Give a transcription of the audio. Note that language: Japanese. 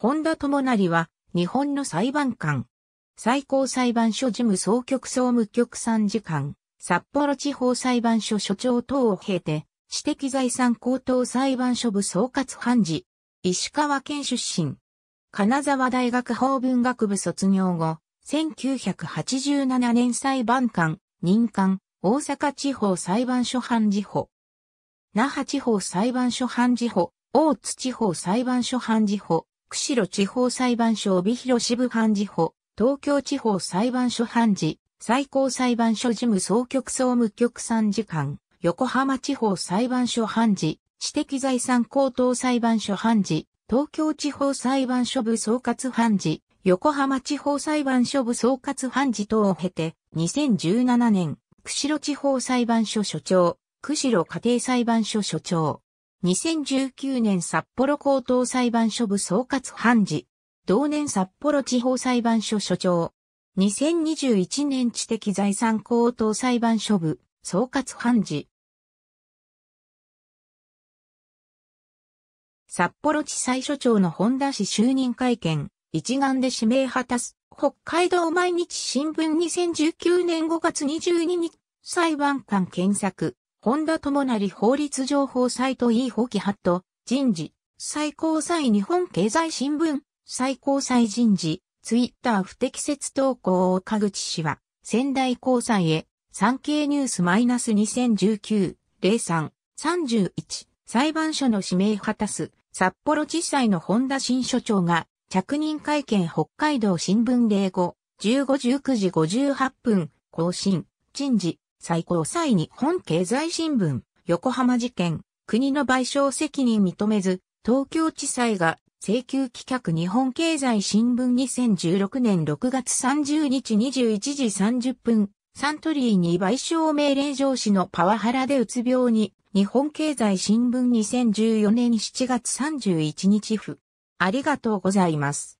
本田智成は、日本の裁判官。最高裁判所事務総局総務局参事官、札幌地方裁判所所長等を経て、私的財産高等裁判所部総括判事、石川県出身。金沢大学法文学部卒業後、1987年裁判官、任官、大阪地方裁判所判事補。那覇地方裁判所判事補、大津地方裁判所判事補。釧路地方裁判所帯広支部判事補、東京地方裁判所判事、最高裁判所事務総局総務局参事官、横浜地方裁判所判事、知的財産高等裁判所判事、東京地方裁判所部総括判事、横浜地方裁判所部総括判事等を経て、2017年、釧路地方裁判所所長、釧路家庭裁判所所長、2019年札幌高等裁判所部総括判事、同年札幌地方裁判所所長、2021年知的財産高等裁判所部総括判事。札幌地裁所長の本田氏就任会見、一丸で指名果たす、北海道毎日新聞2019年5月22日、裁判官検索、本田智成法律情報サイト e 法規ッと人事、最高裁日本経済新聞、最高裁人事、ツイッター不適切投稿を加口氏は、仙台高裁へ、産経ニュースマイナス2019、03、31、裁判所の指名果たす、札幌地裁の本田新所長が、着任会見北海道新聞0後15、19時58分、更新、人事、最高裁日本経済新聞、横浜事件、国の賠償責任認めず、東京地裁が請求棄却日本経済新聞2016年6月30日21時30分、サントリーに賠償命令上司のパワハラでうつ病に、日本経済新聞2014年7月31日付。ありがとうございます。